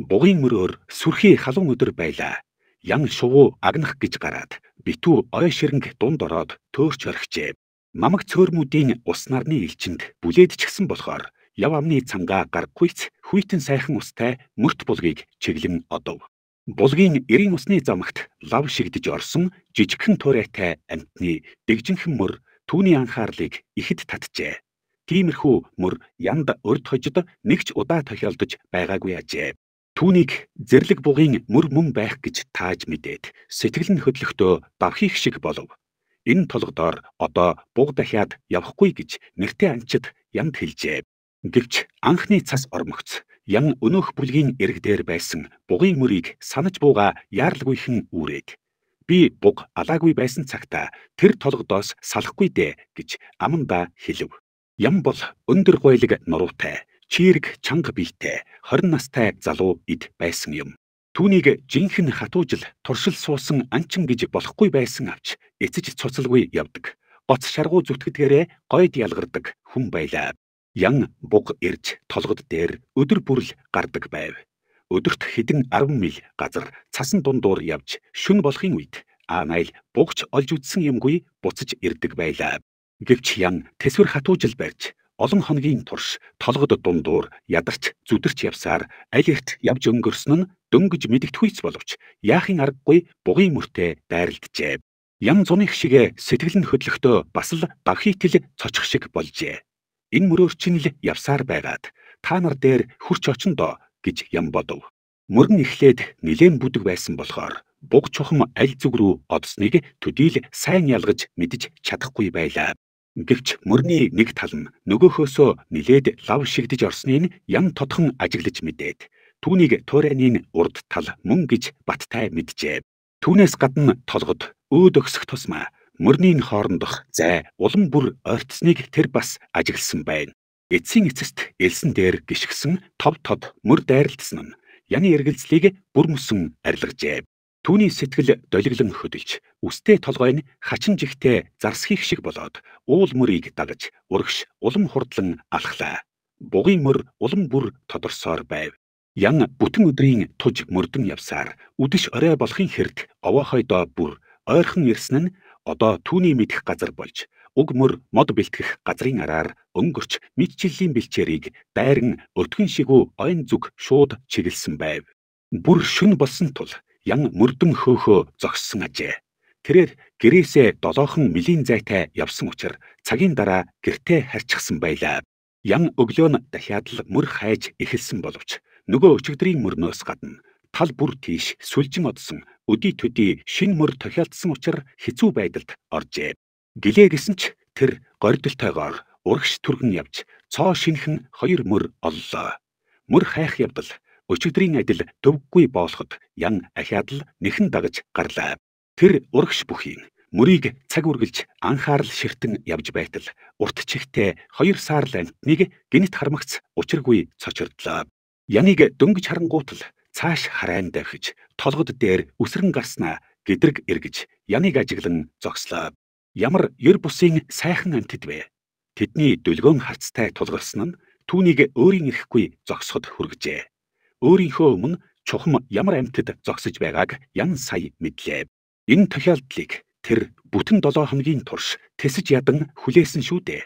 Бугийн мөрөөр сүрхий халуун өдөр байлаа. Ян шувуу агнах гэж гараад битүү ой ширэнг дунд ороод төөрч орхижээ. Мамаг цөөрмүүдийн ус нарны элчинд бүлээдчихсэн болохоор яв амны цангаа гаргахгүйц хүйтэн сайхан устай мөрт булгийг чиглэн одов. Булгийн эрийн усны замагт лав шигдэж орсон жижигхэн туурайтай амтны дэгжинхэн мөр түүний анхаарлыг ихэд татжээ. Тиймэрхүү мөр янд урд хожид нэгч удаа тохиолдож байгаагүй ажээ. Түүнийг зэрлэг бугийн мөр мөн байх гэж тааж мэдээд сэтгэл нь хөдлөхдөө бавхийх шиг болов. Энэ толгодоор одоо буг дахиад явахгүй гэж нэртэй анчид ямд хэлжээ. Гэвч анхны цас ормогц ян өнөөх бүлгийн иргдээр байсан бугийн мөрийг санаж бууга яаралгүйхэн үүрээд би буг алаагүй байсан цагта тэр толгодоос салахгүй дээ гэж аманда хэлв. Ям бол өндөр гойлог нуруутай чирэг чанга биетэй 20 настай залуу эд байсан юм. Түүнийг жинхэнэ хатуужил туршил суусан анчин гэж болохгүй байсан авч эцэж цуцалгүй явдаг. Гоц шаргуу зүтгэдгээрээ гойд ялгардаг хүн байлаа. Ян буг ирж толгод дээр өдөр бүрл гардаг байв. Өдөрт хэдэн 10 миль газар цасан дундуур явж шүн болохын үед Анайл бугч олж үтсэн юмгүй буцаж ирдэг байлаа. Гэвч Ян тэсвэр хатуужил барьж олон хоногийн турш толгод дундуур ядарч зүдэрч явсаар аль эрт явж өнгөрсөн нь дөнгөж мэддэхүйц боловч яахын аргагүй бугийн мөртөө дайралджээ. Ям зуны хшигэ сэтгэл нь хөдлөхдөө бас л багхийтл цочих шиг болжээ. Энэ мөрөөрчнөл явсаар байгаад та нар дээр хурч очондоо гэж ям бодов. Мөрөн эхлээд нилээн бүдэг байсан болохоор буг чухам аль зүг рүү одсныг төдийл сайн ялгаж мэдж чадахгүй байлаа. Гэвч мөрний нэг тал нь нөгөөхөөсөө нилээд лав шигдэж орсныг ям тодхон ажиглаж мэдээд түүнийг туурайны урд тал мөн гэж баттай мэджээ. Түүнээс гадна толгод өөд өгсөх тусмаа мөрний хоорондох зай улам бүр ойртсныг тэр бас ажигласан байна. Эцсийн эцэст элсэн дээр гიშгсэн тов тод мөр дайралтсан нь яны эргэлзлийг бүр мөсөн арилгажээ. Түүний сэтгэл долиглон хөдөлж, үстэй толгой нь хачин жигтэй зарсхийх шиг болоод уул мөрийг дагаж урагш улам хурдлан алхлаа. Бугийн мөр улам бүр тодорсоор байв. Ян бүтэн өдрийн туж мөрдөн явсаар үдэш орой болохын хэрд овоохойдоо бүр ойрхон ирсэн нь одоо түүний мэдэх газар болж уг мөр мод бэлтгэх газрын араар өнгөрч мэдчиллийн бэлчээрийг дайран өртгөн шигүү ойн зүг шууд чиглэсэн байв. Бүр шүн болсон тул ян мөрдөм хөөхөө зогссон ажээ. Тэрээр гэрээсээ 7 милийн зайтай явсан учраас цагийн дараа гэртээ харчихсан байлаа. Ян өглөө нь дахиад л мөр хайж эхэлсэн боловч нөгөө өчигдрийн мөрнөөс гадна тал бүр тийш сүлжин одсон өдий төдий шин мөр тохиолдсон учраас хэцүү байдалд оржээ. Гэлээ гисэн ч тэр гордолтойгоор урагш түргэн явж цоо шинхэн хоёр мөр оллоо. Мөр хайх явдал Өчигдрийн адил төвгүй болоход ян ахиад л нэхэн дагаж гарлаа. Тэр урагш бүхийн мөрийг цаг үргэлж анхаарал ширтэн явж байтал урт чихтэй хоёр саар л амтныг гинт хармагц учиргүй цочирдлаа. Яныг дөнгөж харангуутал цааш харайн дахиж толгод дээр үсрэн гарснаа гэдрэг эргэж яныг ажиглан зогслоо. Ямар ер бусын сайхан амтд вэ? Тэдний дүлгөөн харцтай тулгарсан нь түүнийг өөрийн ирэхгүй зогсоход хүргэжээ өөрийнхөө өмнө чухам ямар амьтад зогсож байгааг ян сая мэдлээ. Энэ тохиолдлыг тэр бүтэн 7 хоногийн турш тэсэж ядан хүлээсэн шүү дээ.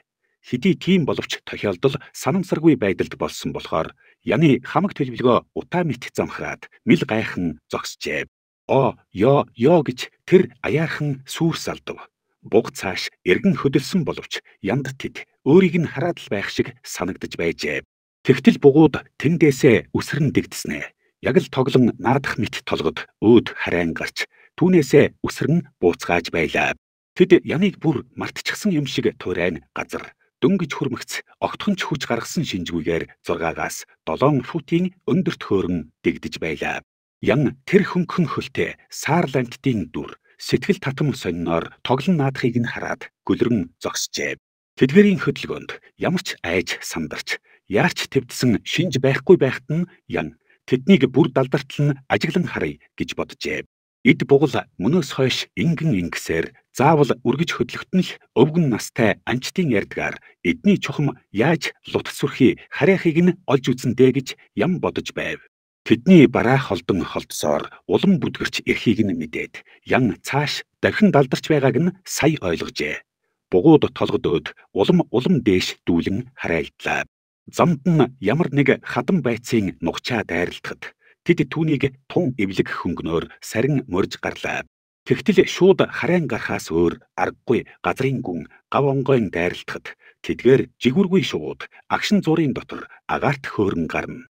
Хэдий тийм боловч тохиолдол санамсаргүй байдалд болсон болохоор яны хамаг төлөвлөгөө утаа мэт замхраад мэл гайхан зогсжээ. Оо ёо ёо гэж тэр аяархан сүрс алдав. Буг цааш эргэн хөдөлсөн боловч янд тэд өөрийг нь хараад л байх шиг санагдаж байжээ. Тэгтэл бугууд тэндээсээ өсрөн дэгдснэ. Яг л тоглон нардах мэт толгод өөд харайн гарч түүнээсээ өсрөн бууцгааж байлаа. Тэд ямиг бүр мартчихсан юм шиг туурайн газар дөнгөж хөрмөгц огтхонч хүч гаргасан шинжгүүгээр 6-аас 7 футын өндөрт хөөрөн дэгдэж байлаа. Ян тэр хөнгөн хөлтэй Саарлантын дүр сэтгэл татам сониноор тоглон наадахыг нь хараад гөлрөн зогсжээ. Тэдгэрийн хөдөлгөөнд ямар ч айж сандарч яарч твдсэн шинж байхгүй байхт нь ян. Тэднийг бүр далдартал нь ажиглан харъя гэж боджээ. Эд бугал мөнөөс хойш ингэн ингэсээр заавал үргэж хөдлөгтнөх өвгөн настай анчтын ярдгаар эдний чухам яаж лутц сүрхий харьяахыг нь олж үзэндэ гэж ям бодож байв. Тэдний бараа холдон холдсоор улам бүдгэрч эрхийг нь мэдээд ян цааш дахин далдарч байгааг нь сая ойлгожээ. Бугууд толгодөөд улам улам дээш дүүлэн харайлдлаа. Замд нь ямар нэг хатан байцын нухчаа дайрлахад тэд түүнийг тун эвлэг хөнгнөөр сарин морж гарлаа. Тэгтэл шууд харайн гарахаас өөр аргагүй газрын гүн гав онгойн дайрлахад тэдгээр жигүүргүй шууд агшин зургийн дотор агаарт хөөрн гарна.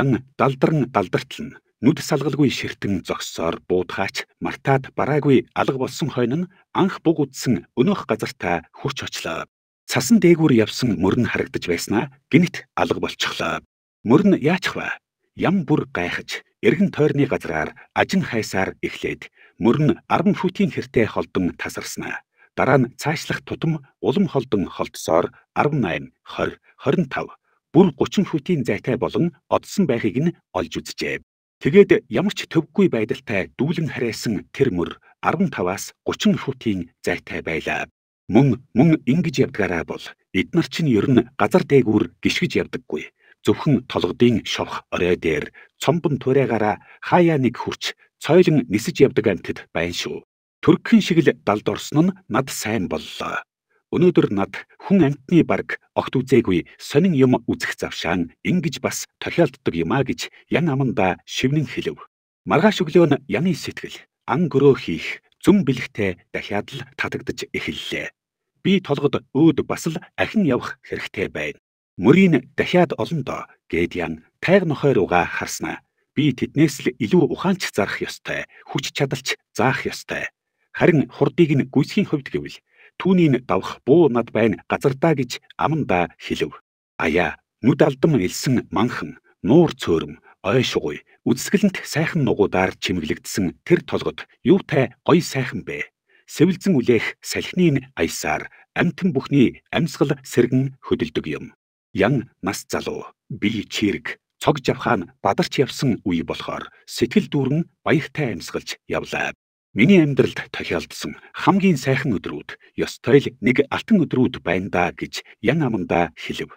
Ян далдарн далдартлна. Нүд салгалгүй ширтэн зогссоор буудхаач мартаад бараагүй алга болсон хойно анх буг үдсэн өнөөх газартаа хурч очлоо цасан дээгүүр явсан мөр нь харагдаж байснаа гинт алга болчихлоо. Мөр нь яачих вэ? Ям бүр гайхаж эргэн тойрны газраар ажин хайсаар эхлээд мөр нь 10 футын хэртэй холдон тасарснаа. Дараа нь цаашлах тутам улам холдон холдсоор 18, 20, 25 бүр 30 футын зайтай болон одсон байхыг нь олж үзжээ. Тэгээд ямар ч төвгүй байдалтай дүүлэн харайсан тэр мөр 15-аас 30 футын зайтай байлаа. Мөн мөн ингэж явдгаараа бол эднэр чинь ер нь газар дээгүүр гიშгэж явдаггүй. Зөвхөн толгодын шовх орой дээр цомбон туурайгаараа хаяа нэг хурч цойлон нисэж явдаг амтд байна шүү. Төркөн шиг л далд орсон нь над сайн боллоо. Өнөөдөр над хүн амтны баг огт үзээгүй сонин юм үзэх завшаан ингэж бас тохиолддог юм а гэж ян аманда шивнэн хэлв. Маргааш өглөө нь яны сэтгэл ан гөрөө хийх зүн бэлгтэй дахиад л татагдж эхэллээ бие толгод өөд бас л ахин явах хэрэгтэй байна. Мөрийг дахиад олон доо гэд ян тайг нохойр угаа харснаа. Би тэднээс л илүү ухаанч зарах ёстой, хүч чадалч заах ёстой. Харин хурдыг нь гүйсхийн хувьд гэвэл түүнийг давах буу над байна газардаа гэж аманда хэлв. Аяа нүд алдам илсэн манхан, нуур цөөрм, ой шугуй, үсгэлэнт сайхан нугуудаар чимэглэгдсэн тэр толгод юутай гоё сайхан бэ? сэвэлзэн үлээх салхины аясаар амтэн бүхний амьсгал сэргэн хөдөлдөг юм. Ян нас залуу, бие чирэг, цог жавхаан бадарч явсан үе болохоор сэтгэл дүүрэн баяртай амьсгалж явлаа. Миний амьдралд тохиолдсон хамгийн сайхан өдрүүд ёстой л нэг алтан өдрүүд байна да гэж Ян аманда хэлв.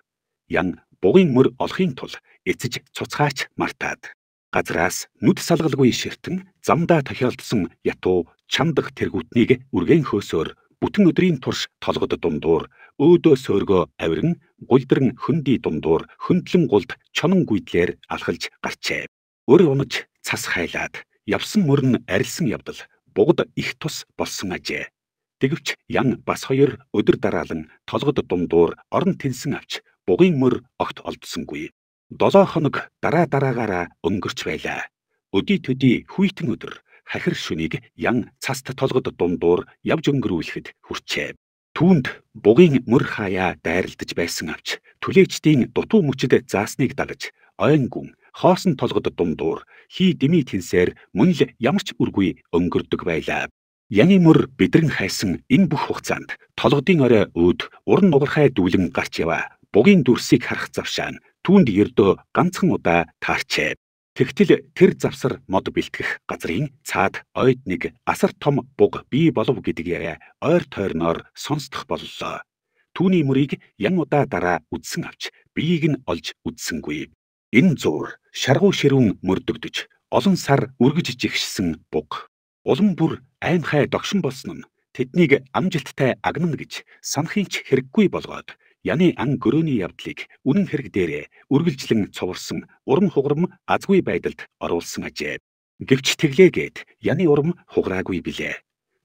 Ян бугийн мөр олохын тул эцэж цуцгаач мартаад газраас нүд салгалгүй ширтэн замдаа тохиолдсон ятуу чамдах тэргүүтнийг үргэн хөөсөөр бүтэн өдрийн турш толгод дундуур өөдөө сөөргөө авирн гулдран хөндөй дундуур хөндлөн гулд чонон гүйдлэр алхалж гарчээ. Өр унаж цас хайлаад явсан мөрн арилсан явдал бугад их тус болсон ажээ. Тэгвч ян бас хоёр өдөр дараалан толгод дундуур орон тэнсэн авч бугийн мөр огт олдсонгүй. Долоо хоног дараа дараагаараа өнгөрч байлаа. Өдий төдий хүйтэн өдөр хахир шөнийг ян цаст толгод дундуур явж өнгөрүүлэхэд хүрчээ. Түүнд бугийн мөр хаяа дайралтаж байсан авч түлээчдийн дутуу мөчөд заасныг дагаж ойнгүн хоосон толгод дундуур хий дэмий тэнсээр мөн л ямар ч үргүй өнгөрдөг байлаа. Яны мөр бидрэн хайсан энэ бүх хугацаанд толгодын орой өөд уран нугархай дүүлэн гарч яваа. Бугийн дүрсийг харах завшаан түүнд ердөө ганцхан удаа таарчээ. Тэгтэл тэр завсар мод бэлтгэх газрын цаад ойд нэг асар том буг бий болов гэдгийг ойр тойрноор сонсдох боллоо. Түүний мөрийг ян удаа дараа үдсэн авч биеийг нь олж үдсэнгүй. Энэ зуур шаргуу ширүүн мөрдөгдөж олон сар үргэж жигшсэн буг. Улам бүр аймхай догшин болсон нь тэднийг амжилттай агнана гэж санахын ч хэрэггүй болгоод яны ан гөрөөний явдлыг үнэн хэрэг дээрээ үргэлжлэн цоворсон урам хугарам азгүй байдалд оруулсан ажээ. Гэвч тэглээгээд яны урам хугараагүй билээ.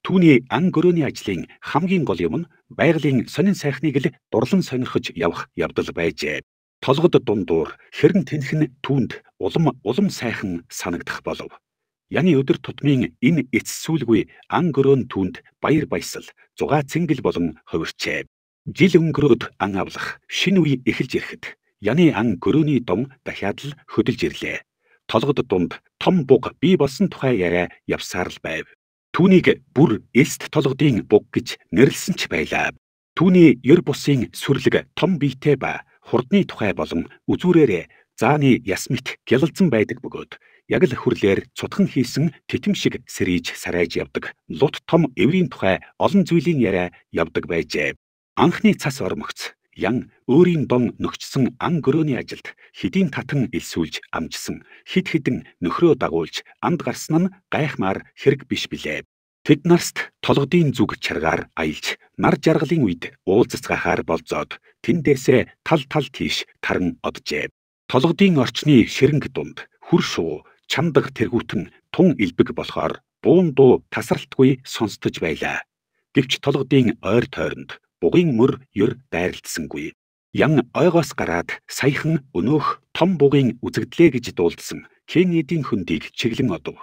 Түүний ан гөрөөний ажлын хамгийн гол юм нь байгалийн сонин сайхныг л дурлан сонирхож явах явдал байжээ. Толгод дундуур хэрэг тэнхэн түүнд улам улам сайхан санагдах болов. Яны өдөр тутмын энэ эцсүүлгүй ан гөрөөнд түнд баяр баясал, зугаа цэнгэл болон ховирчээ. Жил өнгөрөөд ан авлах шинэ үе эхэлж ирэхэд яны ан гөрөөний дум дахиад л хөдөлж ирлээ. Толгод дунд том буг бий болсон тухай яриа явсаар л байв. Түүнийг бүр элст толгодын буг гэж нэрлсэн ч байлаа. Түүний ер бусын сүрлэг том биетэй ба хурдны тухай болон үзүүрээрээ зааны ясмит гялалзан байдаг бөгөөд яг л хүрлээр цутхан хийсэн титэм шиг сэрийж сарайж явдаг лут том эврийн тухай олон зүйлийн яриа явдаг байжээ. Анхны цас ормогц Ян өөрийн дон нөхчсөн ан гөрөөний ажилд хэдийн татан илсүүлж амжсан хид хідэн нөхрөө дагуулж амд гарсан нь гайхмаар хэрэг биш билээ. Тэд нарт толгодын зүг чаргаар аялж нар жаргалын үед уулзцгахаар болзоод тэндээсээ тал тал тийш таран оджээ. Толгодын орчны ширэнг дунд хүр шуу чамдаг тэргүүтэн тун илбэг болохоор буун дуу тасралтгүй сонстож байлаа. Гэвч толгодын ойр тойронд бугийн мөр ер дайралтсангүй. Ян ойгоос гараад саяхан өнөөх том бугийн үзэгдлээ гэж дуулдсан Кенедийн хөндийг чиглэн одов.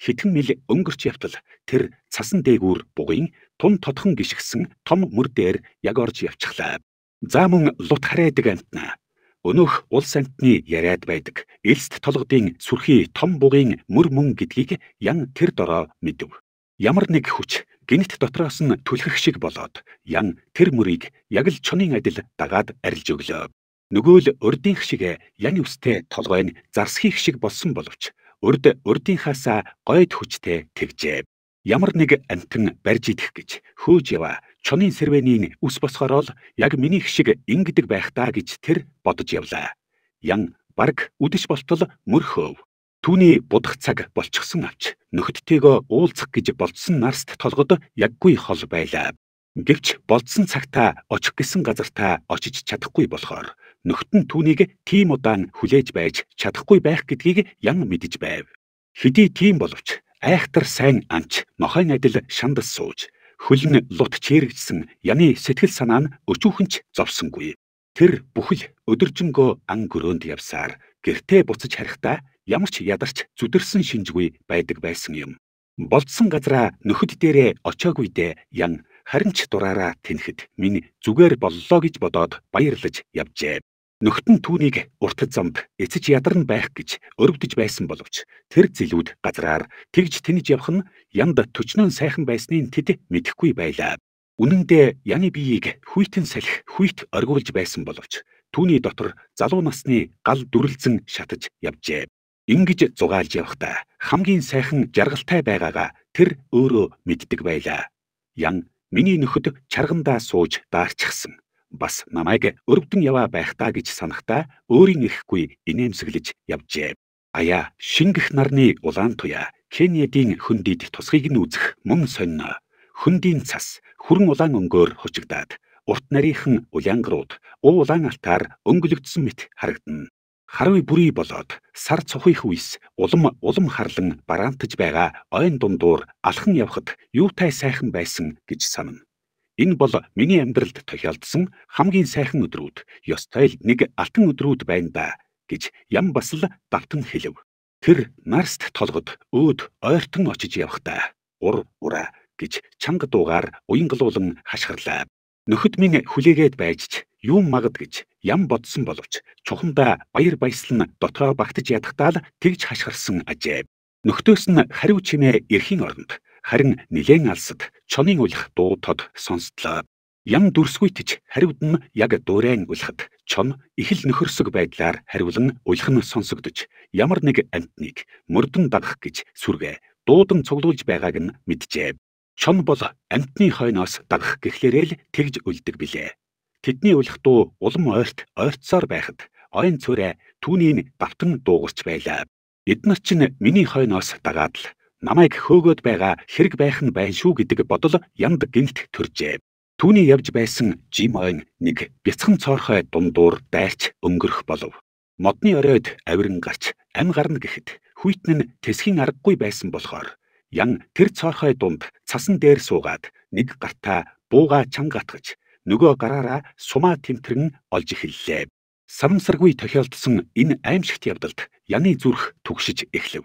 Хитгэн мэл өнгөрч явтал тэр цасан дээгүүр бугийн тун тодхон гიშгсэн том мөр дээр яг орж явчихлаа. За мөн лут хараадаг амтнаа өнөөх улс амтны яриад байдаг элст толгодын сүрхий том бугийн мөр мөн гэдгийг ян тэр дороо мэдв. Ямар нэг хүч гинт дотроос нь түлхэх шиг болоод ян тэр мөрийг яг л чонын адил дагаад арилж өглөө. Нөгөө л урдынх шигэ ян үстэй толгой нь зарсхийх шиг болсон боловч урд урдынхаасаа гойд хүчтэй тэгжээ. Ямар нэг амтан барьж идэх гэж хөөж яваа чонын сэрвэний ус босхорол яг минийх шиг ингэдэг байх таа гэж тэр бодож явлаа. Ян баг үдэж болтол мөрхөв. Түүний будах цаг болчихсон авч нөхөдтэйгөө уулзах гэж болдсон нарст толгод яггүй хол байлаа. Гэвч болдсон цагтаа очих гэсэн газартаа очиж чадахгүй болохоор нөхтөн түүнийг тийм удаан хүлээж байж чадахгүй байх гэдгийг ян мэдэж байв. Хэдий тийм боловч айхтар сайн амч нохойн адил шандас сууж хөлн лут чирэгжсэн яны сэтгэл санаа нь өчүүхэнч зовсонгүй. Тэр бүхэл өдөржингөө ан гөрөөнд явсаар гэртээ буцаж харихтаа ямар ч ядарч зүдэрсэн шинжгүй байдаг байсан юм. Болдсон газраа нөхөд дээрээ очоогүй дэ ян харин ч дураараа тэнхэд минь зүгээр боллоо гэж бодоод баярлаж явжээ. Нөхтөн түүнийг уртд замд эцэж ядарн байх гэж өрөвдөж байсан боловч тэр зилүүд газраар тэгж тэнэж явх нь янд төчнөн сайхан байсныг тэд мэдэхгүй байлаа. Үнэн дээр яны биеийг хүйтэн салхи хүйт оргиулж байсан боловч түүний дотор залуу насны гал дүрлзэн шатаж явжээ. Ингэж зугаалж явахдаа хамгийн сайхан жаргалтай байгаагаа тэр өөрөө мэддэг байлаа. Ян миний нөхөд чаргандаа сууж даарчихсан. Бас намайг өрөвдөн яваа байхдаа гэж санахдаа өөрийн ихгүй инээмсэглэж явжээ. Аяа шингэх нарны улаан туяа Кенедийн хөндөд тусгыг нь үзэх мөн сонь. Хөндөний цас хүрэн улаан өнгөөр хучигдаад урт нарийнхан уянгууд уу улаан алтаар өнгөлөгдсөн мэт харагдана харви бүрий болоод сар цохих үес улам улам харлан бараантж байгаа ойн дундуур алхан явхад юутай сайхан байсан гэж санана. Энэ бол миний амьдралд тохиолдсон хамгийн сайхан өдрүүд. Ёстой л нэг алтан өдрүүд байна да гэж ям бас л давтан хэлв. Тэр нарст толгод өөд ойртон очиж явхдаа ур ураа гэж чанга дуугаар уянгалуулан хашгирлаа. Нөхөд минь хүлээгээд байж юм магад гэж ям бодсон боловч чухамдаа баяр баясгалан дотоо багтаж ядахтаа л тэгж хашгирсан ажээ. Нөхдөөс нь хариу чимээ эрхийн оронд харин нэгэн алсад чонын улах дуу тод сонсдлоо. Ям дүрсгүйтж хариуд нь яг дуурайн улахад чон их л нөхөрсөг байдлаар хариулан улах нь сонсогдож ямар нэг амтныг мөрдөн дагах гэж сүргэ дуудан цуглуулж байгааг нь мэджээ. Чон бол амтны хойноос дагах гэхлээрээ л тэгж үлдэг билээ. Тэдний үлх дуу улам ойлт ойртсоор байхад ойн цорой түүнийг давтан дуугарч байлаа. Эднэр чинь миний хойноос дагаад л намайг хөөгөөд байгаа хэрэг байх нь байна шүү гэдэг бодол янд гинт төржээ. Түүний явж байсан жим ойн нэг бяцхан цоорхой дундуур дайлч өнгөрөх болов. Модны оройд авирн гарч ам гарна гэхэд хүйтэн нь тэсхийн аргагүй байсан болохоор ян тэр цоорхой дунд цасан дээр суугаад нэг гартаа бууга чанга атгаж нөгөө гараараа сумаа тэмтгэн олж эхэллээ. Сарамсаргүй тохиолдсон энэ аимшигт явдалд яны зүрх түгшиж эхлэв.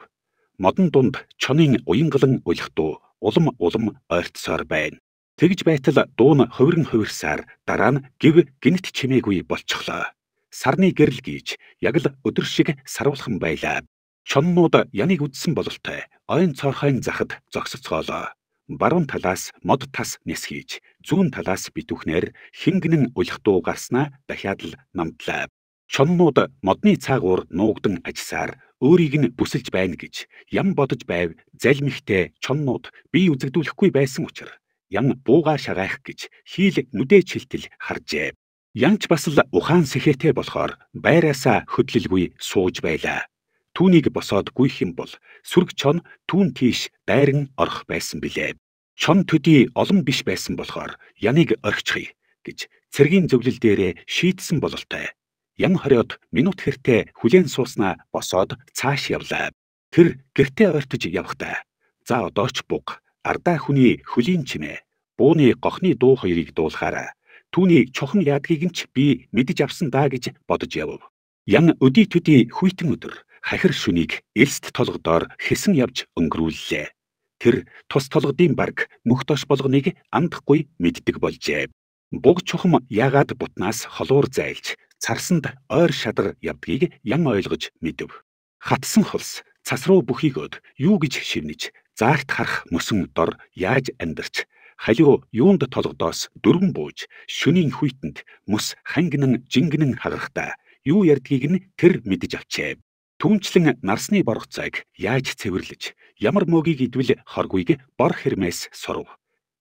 Модон дунд чонын уянгалан улих дуу улам улам ойртсоор байна. Тэгж байтал дуу нь хувирн хувирсаар дараа нь гів гинт чимээгүй болчихлоо. Сарны гэрэл гээж яг л өдөр шиг сарвалхан байлаа. Чоннууд яныг үдсэн бололтой ойн цорхойн захад зогсоцоолоо. Баруун талаас мод тас нисгийж зүүн талаас битүүхнээр хингэнэн улхтуу гарснаа дахиад л намдлаа. Чоннууд модны цаагуур нуугдсан ажсаар өөрийг нь бүсэлж байна гэж ям бодож байв залмихтэй чоннууд бие үзэгдүүлэхгүй байсан учраас ям бууга шагаах гэж хийл нүдэ чилтэл харжээ. Янч бас л ухаан сэхээтэй болохоор байраасаа хөдлөлгүй сууж байлаа. Түүнийг босоод гүйх юм бол сүрг чон түүн тийш дайран орох байсан билээ чон төдий олон биш байсан болохоор янийг орхичихъя гэж цэргийн зөвлөл дээрээ шийдсэн бололтой. Ян хориод минут хэртэ хүлэн сууснаа босоод цааш явлаа. Тэр гэртээ ойртож явхдаа за одооч буг ардаа хүний хөлийн чимээ бууны гохны дуу хоёрыг дуулахаараа түүний чухам яадгийг нь ч би мэдэж авсан даа гэж бодож явв. Ян өдий төдий хүйтэн өдөр хахир шүнийг элст толгодоор хэсэн явж өнгөрүүллээ тэр тус толгодын баг мөх тош болгоныг амдахгүй мэддэг болжээ. Буг чухам ягаад бутнаас холуур зайлж царсанд ойр шадар явдгийг ян ойлгож мэдв. Хатсан холс цас руу бүхийгөөд юу гэж шивнэж заарт харах мөсөн дор яаж амьдарч халиу юунд толгодоос дөрвөн бууж шөнийн хүйтэнд мөс хангинан жингинэн хагарахта юу ярдгийг нь тэр мэдэж авчээ. Түүнчлэн нарсны борох цаг яаж цэвэрлэж ямар мөгийг идвэл хоргүйг бор хэрмээс сурв.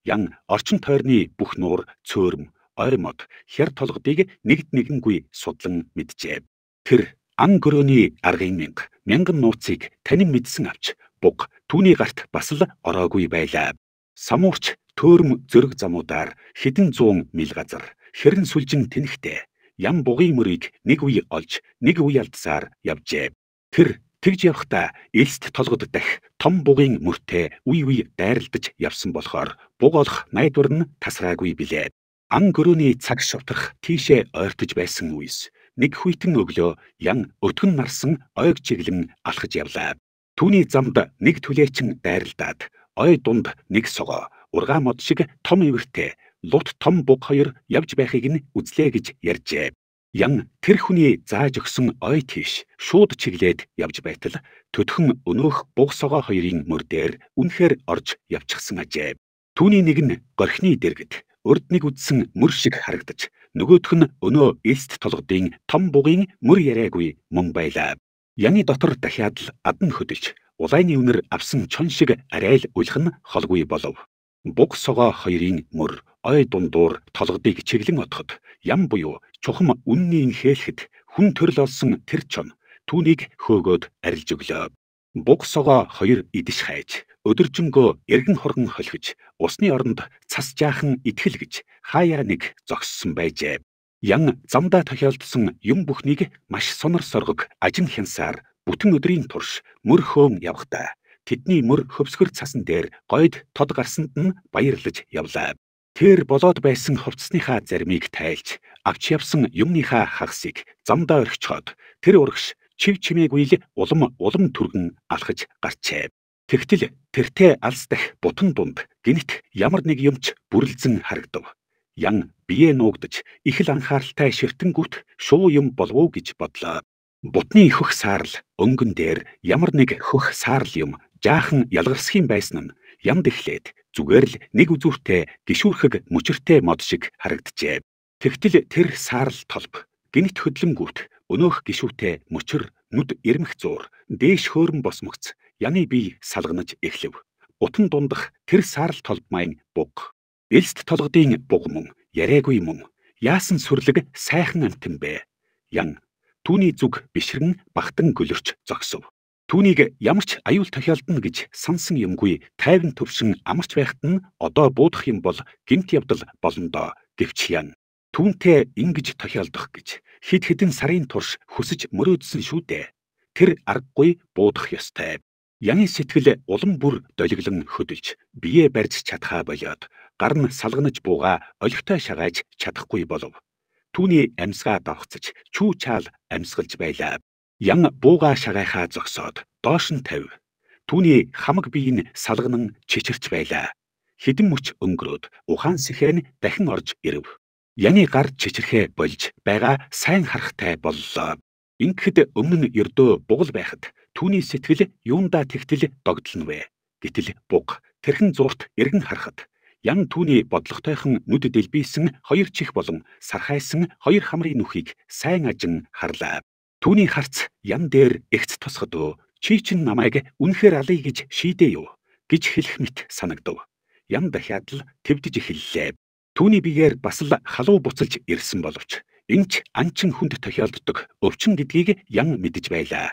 Ян орчин тойрны бүх нуур, цөөрм, ойрмод, хяр толгодыг нэгд нэгэнгүй судлан мэджээ. Тэр ан гөрөөний аргын мянга, мянган нууцыг танин мэдсэн авч буг түүний гарт бас л ороогүй байлаа. Самуурч төөрм зөрөг замуудаар хэдэн зуун мил газар, хэрэн сүлжин тэнхтэй ям бугийн мөрийг нэг үе олж, нэг үе алдсаар явжээ. Тэр Тэгж явхдаа элст толгоддах том бугийн мөртөө үй үй дайралдаж явсан болохоор буг олох найдвар нь тасраагүй билээ. Ам гөрөөний цаг шутрах тийшээ ойртож байсан үес нэг хүйтэн өглөө ян өтгөн нарсан ойг чиглэн алхаж явлаа. Түүний замд нэг түлээчин дайралдаад ой дунд нэг согоо ургаа мод шиг том ивэртэй лут том буг хоёр явж байхыг нь үзлээ гэж ярьжээ. Ян тэр хүний зааж өгсөн ой тийш шууд чиглээд явж байтал төдхөн өнөөх бугсогоо хоёрын мөр дээр үнэхээр орж явчихсан ажээ. Түүний нэг нь горхны дэргэд урдник үдсэн мөр шиг харагдаж нөгөөх нь өнөө элст толгодын том бугийн мөр яриагүй мөн байлаа. Яны дотор дахиад л адан хөдөлж улайны үнэр авсан чон шиг арай л үлхэн холгүй болов. Буг согоо хоёрын мөр ой дундуур толгодыг чиглэн отоход ям буюу чухам үннийг хээлхэд хүн төрөл олсон тэр чон түүнийг хөөгөөд арилж өглөө. Бугсогоо хоёр идэж хайж, өдөржингөө эргэн хоргон холхиж, усны оронд цас жаахан итгэл гэж хаяа нэг зогссон байжээ. Ян замдаа тохиолдсон юм бүхнийг маш сонор соргог ажин хянсаар бүтэн өдрийн турш мөр хөөм явхдаа тэдний мөр хөвсгөр цасан дээр гойд тод гарсанд нь баярлаж явлаа. Тэр болоод байсан хувцсныхаа зармийг тайлж, авч явсан юмныхаа хагасыг замдаа өргчход тэр өргөш чив чимээгүй л улам улам түргэн алхаж гарчээ. Тэгтэл тэртээ алс дах бутан дунд гинт ямар нэг юмч бүрлзэн харагдав. Ян бие нуугдж их л анхааралтай ширтэнгүүт шуу юм болов уу гэж бодлоо. Бутны хөх саарл өнгөн дээр ямар нэг хөх саарл юм жаахан ялгарсхийн байсан нь янд эхлээд Зүгээр л нэг үзүүртэй гişүүрхэг мөчөртэй мод шиг харагджээ. Тэгтэл тэр саарл толб гинт хөдлөмгүүт өнөөх гişүүтэй мөчөр нүд ирмэх зуур дээш хөөрөн босмогц яны бий салганаж эхлэв. Утан дундах тэр саарл толб маань буг. Элст толгодын буг мөн яриагүй мөн яасан сүрлэг сайхан амтэн бэ? Ян түүний зүг бишрэн багтан гөлөрч зогсов. Түүнийг ямар ч аюул тохиолдно гэж сансан юмгүй тайван төвшин амарч байхад нь одоо буудах юм бол гинт явдал болондоо гэвч яана. Түүнтэй ингэж тохиолдох гэж хид хідэн сарын турш хүсэж мөрөөдсөн шүү дээ. Тэр аргагүй буудах ёстой. Яны сэтгэл улам бүр долиглон хөдөлж бие барьж чадхаа болоод гар нь салганаж бууга олигтой шагааж чадахгүй болов. Түүний амьсгаа давхцаж чүү чаал амьсгалж байлаа. Ян бууга шагайхаа зогсоод доош нь тавь. Түүний хамаг бие нь салганан чичирч байлаа. Хідэн мөч өнгөрөөд ухаан сэхэн дахин орж ирэв. Яны гар чичирхэ болж байгаа сайн харахтай боллоо. Ингэхэд өмнө нь ердөө бугал байхад түүний сэтгэл юундаа тэгтэл догдлно вэ? Гэтэл буг тэрхэн зурт эргэн харахад ян түүний бодлоготойхон нүд дэлбийсэн хоёр чих болон сархайсан хоёр хамрын нүхийг сайн ажин харлаа. Түүний харц ян дээр эгц тусгад өө чи чин намайг үнэхээр алый гэж шийдэе юу гэж хэлэх мэт санагдав. Ян дахиад л твдэж эхэллээ. Түүний биеэр бас л халуу буцалж ирсэн боловч энч анчин хүнд тохиолддог өвчин гэдгийг ян мэдэж байлаа.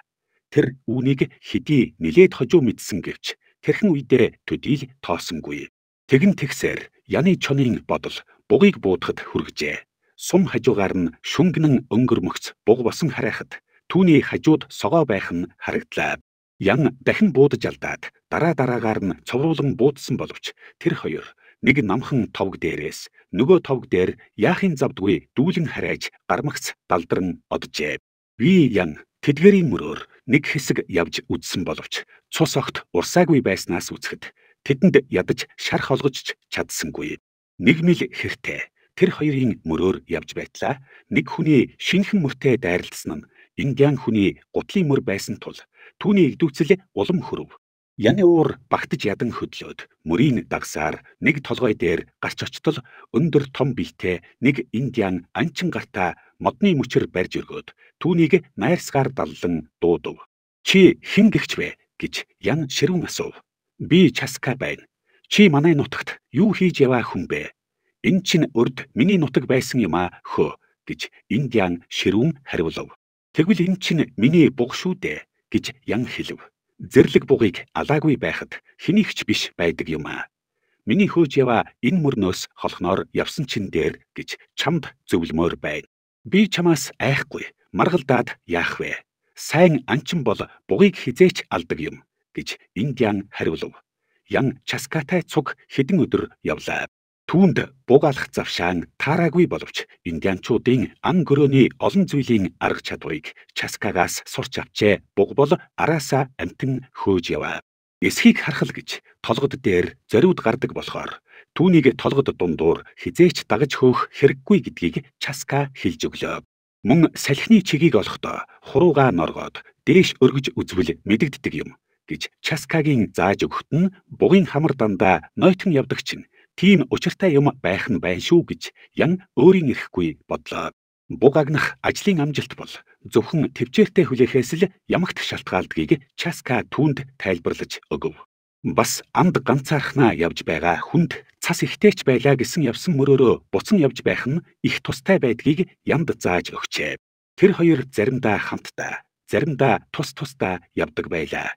Тэр үүнийг хэдий нилээд хожуу мэдсэн гэвч тэрхэн үедээ төдийл тоосонгүй. Тэгэн тэгсээр яны чонын бодол бугийг буудахад хүргэжээ сум хажуугаар нь шүнгэнэн өнгөрмөгц буг босон харайхад түүний хажууд согоо байх нь харагдлаа. Ян дахин буудаж алдаад дараа дараагаар нь цовруулан буудсан боловч тэр хоёр нэг намхан товг дээрээс нөгөө товг дээр яахын завдгүй дүүлэн харайж гармагц далдран оджээ. Би ян тэдгэрийн мөрөөр нэг хэсэг явж үзсэн боловч цус огт урсаагүй байснаас үзэхэд тэдэнд ядаж шарх олгож чадсангүй. Нэг мил хэртэй тэр хоёрын мөрөөр явж байтлаа. Нэг хүний шинхэн мөртэй дайралтсан нь индиан хүний гутлын мөр байсан тул түүний идүүцэл улам хөрөв. Яны уур багтаж ядан хөдлөөд мөрийг дагсаар нэг толгой дээр гарч очтол өндөр том бэлтэй нэг индиан анчин гартаа модны мөчөр барьж өргөөд түүнийг найрсгаар даллан дуудав. Чи хэн гихч вэ гэж Ян ширүүн асуув. Би Часка байна. Чи манай нутагт юу хийж яваа хүн бэ? Энэ чинь урд миний нутаг байсан юм аа хөө гэж Индиан ширүүн хариулав. Тэгвэл энэ чинь миний буг шүү дээ гэж Ян хэлв. Зэрлэг бугыг алаагүй байхад хэнийгч биш байдаг юм аа. Миний хөөж яваа энэ мөрнөөс холхноор явсан чин дээр гэж чамд зөвлөмөр байна. Би чамаас айхгүй маргалдаад яах вэ? Сайн анчин бол бугыг хизээч алдаг юм гэж Индиан хариулв. Ян Часкатай цуг хэдэн өдөр явлаа. Түүнд буг алах завшаан таараагүй боловч индианчуудын ан гөрөөний олон зүйлийн арга чадварыг Часкагаас сурч авчээ. Буг бол араасаа амтэн хөөж яваа. Эсхийг харахал гэж толгод дээр зориуд гардаг болохоор түүнийг толгод дундуур хизээч дагаж хөөх хэрэггүй гэдгийг Часка хэлж өглөө. Мөн салхины чигийг олохдоо хуруугаа норгоод дээш өргөж үзвэл мэдэгддэг юм гэж Часкагийн зааж өгөхт нь бугийн хамар дандаа нойтон явдаг чинь тийм учиртай юм байх нь байна шүү гэж Ян өөрийн ирэхгүй бодлоо. Буг агнах ажлын амжилт бол зөвхөн төвчээртэй хүлээхээс л ямагт шалтгаалдгийг Часка түүнд тайлбарлаж өгөв. Бас амд ганцаархнаа явж байгаа хүнд цас ихтэйч байлаа гэсэн явсан мөрөөрөө буцан явж байх нь их тустай байдгийг ямд зааж өгчээ. Тэр хоёр заримдаа хамтдаа, заримдаа тус тусдаа явдаг байлаа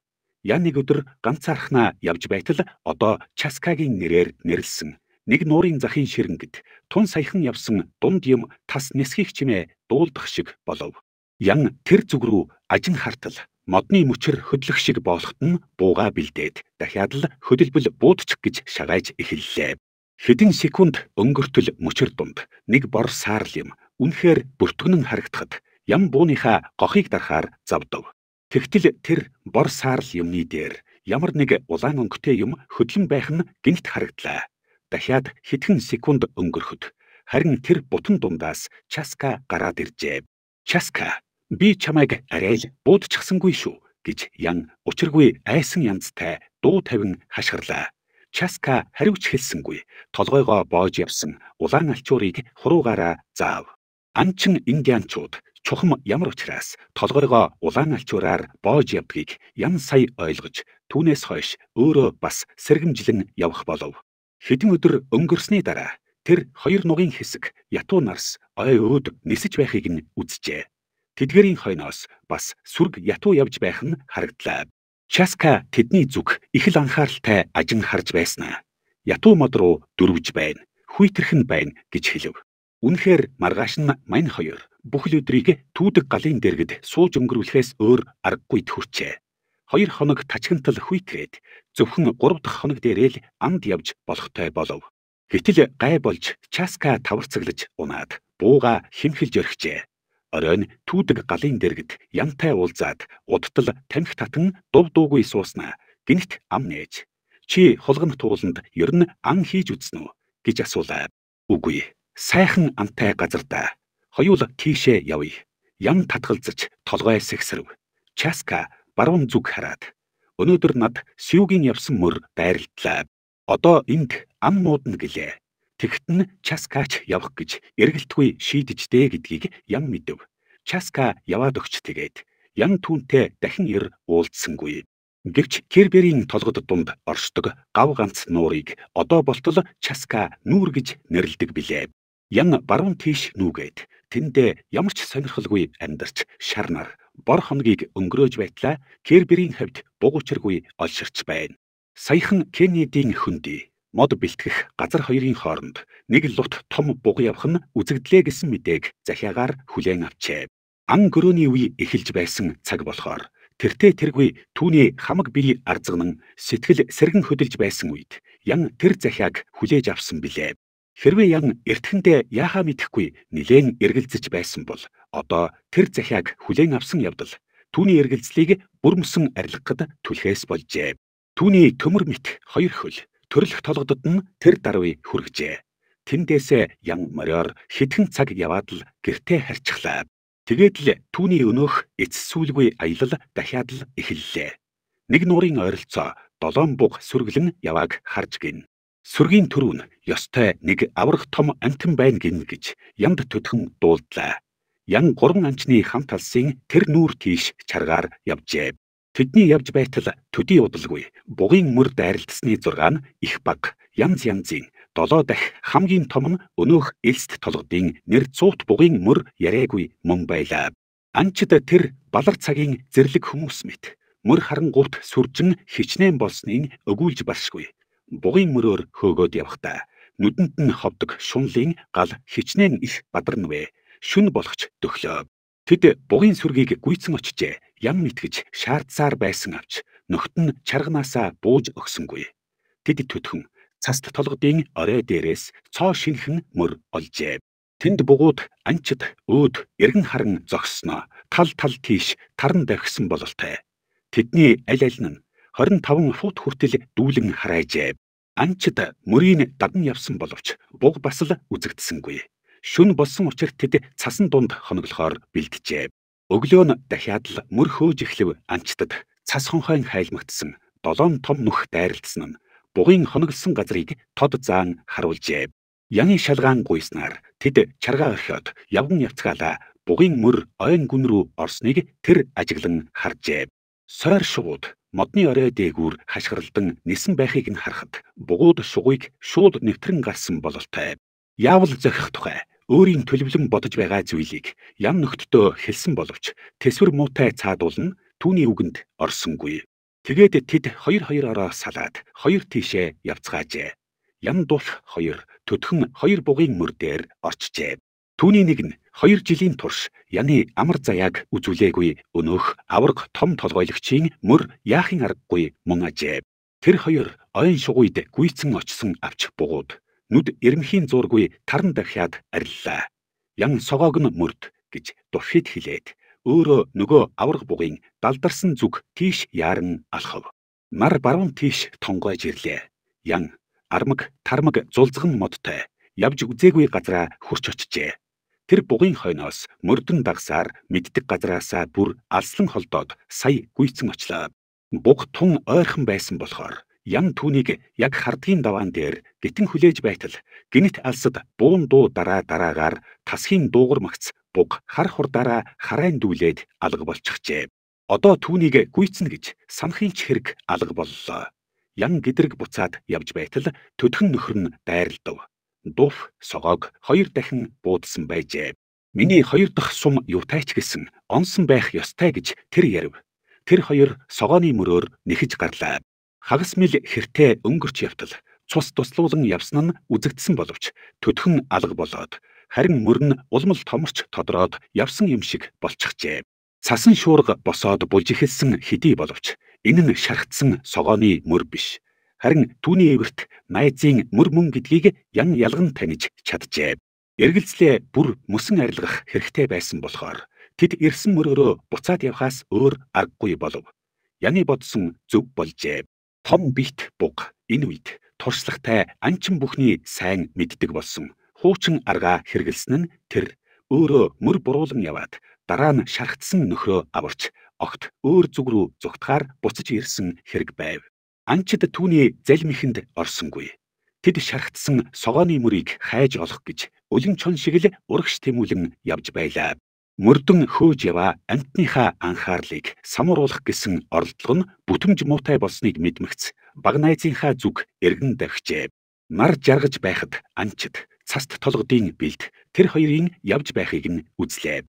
ян нэг өдөр ганцаархнаа явж байтал одоо Часкагийн нэрээр нэрлсэн. Нэг нуурын захын ширэнгд тун саяхан явсан дунд юм тас нисхийг чимээ дуулдах шиг болов. Ян тэр зүг рүү ажин хартал модны мөчр хөдлөх шиг боолохт нь бууга бэлдээд дахиад л хөдөлбөл буудчих гэж шагааж эхэллээ. Хэдэн секунд өнгөртөл мөчр дунд нэг бор саарл юм үнэхээр бүртгэнэн харагдахад ям бууныхаа гохыг дарахаар завдав. Тэгтэл тэр бор саарл юмны дээр ямар нэг улаан өнгөтэй юм хөдлөн байх нь гинт харагдлаа. Дахиад хэдхэн секунд өнгөрөхөд харин тэр бутан дундаас Часка гараад иржээ. Часка би чамайг арай л буудчихсангүй шүү гэж ян учиргүй айсан янзтай дуу тавин хашгирлаа. Часка хариуч хэлсэнгүй толгойгоо боож явсан улаан алчуурыг хуруугаараа заав. Анчин индианчууд чухам ямар учраас толгойгоо улаан алчуураар боож явдгийг ян сая ойлгож түүнээс хойш өөрөө бас сэргэмжлэн явах болов. Хэдэн өдөр өнгөрсний дараа тэр хоёр нугийн хэсэг ятуу нарс ой өвд нисэж байхыг нь үзжээ. Тэдгэрийн хойноос бас сүрг ятуу явж байх нь харагдлаа. Часка тэдний зүг их л анхааралтай ажин харж байснаа. Ятуу мод руу дөрвж байна. Хүйтэрхэн байна гэж хэлв. Үнэхээр маргааш нь мань хоёр бүх л өдрийг түүдэг галын дэргэд сууж өнгөрүүлэхээс өөр аргагүй төрчээ. Хоёр хоног тачигнтал хүйтгэд зөвхөн 3 дахь хоног дээрээ л амд явж болохтой болов. Гэтэл гай болж часка таварцаглаж унаад бууга химхэлж өрхжээ. Оройн түүдэг галын дэргэд янтай уулзаад удтал тамхи татан дув дуугүй сууснаа. Гинт ам нээж чи холгоно тууланд ер нь ан хийж үзнэ үү гэж асуулаа. Үгүй. Сайхан амтай газар да Хоёул тийшээ явъя. Ян татгалзаж толгой сэгсэрв. Часка баруун зүг хараад өнөөдөр над сүүгийн явсан мөр байрлалаа. Одоо энд ам нуудна гэлээ. Тэгтэн Часкач явах гэж эргэлтгүй шийдэж дээ гэдгийг Ян мэдв. Часка яваад өгч тэгээд Ян түүнтэй дахин ир уулзсангүй. Гэвч Керберийн толгод дунд оршдог гав ганц нуурыг одоо болтол Часка нүүр гэж нэрлдэг билээ. Ян баруун тийш нүгээд тэндээ ямар ч сонирхолгүй амьдарч шар нар бор хоногийг өнгөрөөж байтлаа Керберийн хавьд буг учиргүй олширч байна. Саяхан Кеннедийн хөндий мод бэлтгэх газар хоёрын хооронд нэг лут том буг явх нь үзэгдлээ гэсэн мэдээг захиагаар хүлээн авчээ. Ан гөрөөний үе эхэлж байсан цаг болохоор тэртээ тэргүй түүний хамаг бэрий арзагнан сэтгэл сэргэн хөдөлж байсан үед ян тэр захиаг хүлээж авсан билээ. Хэрвээ ян эртхэндээ яахаа мэдэхгүй нилээн эргэлзэж байсан бол одоо тэр захиаг хүлээн авсан явдал түүний эргэлзлийг бүр мөсөн арилгахад түлхээс болжээ. Түүний төмөр мэт хоёр хөл төрөлх толгодод нь тэр даруй хүргэжээ. Тэндээсээ ян мориор хитгэн цаг яваад л гэртээ харьцглаа. Тэгээд л түүний өнөөх эцс сүүлгүй аялал дахиад л эхэллээ. Нэг нуурын ойролцоо долоон буг сүрглэн явааг харж гин. Сүргийн төрөв нь ёстой нэг аврах том амтан байна гин гэж ямд төдхөн дуулдлаа. Ян гурван анчны хамт алсын тэр нүүр тийш чаргаар явжээ. Тэдний явж байтал төдий удалгүй бугийн мөр дайралтсны зураг нь их баг янз янзын долоо дахь хамгийн том нь өнөөх элст толгодын нэр цуут бугийн мөр яриагүй мөн байлаа. Анчд тэр балар цагийн зэрлэг хүмүүс мэт мөр харангуут сүржин хичнээн болсныг өгүүлж баршгүй бугын мөрөөр хөөгөөд явхдаа нүдэнд нь ховдог шунлын гал хичнээн их бадарнавэ. Шүн болгоч төхлөө. Тэд бугын сүргийг гүйцэн очжээ. Ян итгэж шаардсаар байсан авч нөхтөн чарганаасаа бууж өгсөнгүй. Тэд төдхөн цас толгодын орой дээрээс цоо шинхэн мөр олжээ. Тэнд бугууд анчид өөд эргэн харан зогссноо. Тал тал тийш таран давхсан бололтой. Тэдний аль аль нь 25 фут хүртэл дүүлэн хараажээ. Анчид мөрийг дадан явсан боловч буг бас л үзэгдсэнгүй. Шүн болсон учир тэд цасан дунд хоноглохоор бэлджээ. Өглөө нь дахиад л мөр хөөж эхлэв анчтад цас хонхойн хайлмагдсан долоон том нүх дайралтсан нь бугийн хоноглосон газрыг тод заан харуулжээ. Яны шалгаан гуйснаар тэд чаргаа орхиод явган явцгаалаа бугийн мөр ойн гүн рүү орсныг тэр ажиглан харжээ. Сороор шууд модны орой дээгүүр хашгиралдан нисэн байхыг нь харахад бугууд шугуйг шууд нэвтрэн гарсан бололтой. Яавал зохих тухай өөрийн төлөвлөн бодож байгаа зүйлийг ян нөхдөдөө хэлсэн боловч тэсвэр муутай цаадуулна түүний үгэнд орсонгүй. Тэгээд тэд хоёр хоёр ороо салаад хоёр тишээ явцгаажээ. Ян дулах хоёр төдхөн хоёр бугийн мөр дээр орчжээ. Түүний нэг нь 2 жилийн турш яны амар заяаг үзүүлээгүй өнөөх авраг том толгойлогчийн мөр яахын аргагүй мөн ажээ. Тэр хоёр оюун шугуйд гүйцэн очсон авч бугууд нүд эрмхийн зургүй таран дахиад ариллаа. Ян согоог нь мөрд гэж дуршид хилээд өөрөө нөгөө авраг бугийн далдарсан зүг тийш яарн алхав. Нар баруун тийш тонгойж ирлээ. Ян армаг тармаг зулзган модтой явж үзээгүй газара хурч очжээ. Тэр бугын хойноос мөрдөн дагсаар мэддэг газраасаа бүр алслан холдоод сая гүйцэн очлоо. Буг тун ойрхон байсан болохоор ян түүнийг яг хардгийн даваан дээр гитэн хүлээж байтал гинт алсад буун дуу дараа дараагаар тасхийн дуугар магц буг хар хурдаараа харайн дүүлээд алга болчихжээ. Одоо түүнийг гүйцэн гэж санахын ч хэрэг алга боллоо. Ян гидрэг буцаад явж байтал төдхөн нөхөр нь дайрлав дуф согоог хоёр дахин буудсан байжээ. Миний хоёр дахь сум юутайч гэсэн онсон байх ёстой гэж тэр ярив. Тэр хоёр согооны мөрөөр нэхэж гарлаа. Хагас мэл хертэ өнгөрч явтал цус туслуулан явсан нь үзэгдсэн боловч төдхөн алга болоод харин мөр нь улмал томорч тодроод явсан юм шиг болчихжээ. Цасан шуурга босоод булж эхэлсэн хэдий боловч энэ нь шархтсан согооны мөр биш харин түүний эвэрт найзын мөр мөн гэдгийг ян ялган таних чаджээ. Эргэлзлээ бүр мөсөн арилгах хэрэгтэй байсан болохоор тэд ирсэн мөрөөрөө буцаад явхаас өөр аргагүй болов. Яны бодсон зөв болжээ. Том бит буг энэ үед туршлагатай анчин бүхний сайн мэддэг болсон. Хуучин аргаа хэрэгэлсэн нь тэр өөрөө мөр буруулан яваад дараа нь шархтсан нөхрөө аварч огт өөр зүг рүү зүгтахаар буцаж ирсэн хэрэг байв. Анчид түүний залмихэнд орсонгүй. Тэд шархтсан согооны мөрийг хайж олох гэж өлөн чон шиг л урагш тэмүүлэн явж байлаа. Мөрдөн хөөж яваа амтныхаа анхаарлыг самууруулах гэсэн оролдлого нь бүтэмж муутай болсныг мэдмэгц. Баг найзынхаа зүг эргэн давхжээ. Мар жаргаж байхад анчид цаст толгодын бэлд тэр хоёрын явж байхыг нь үзлээ.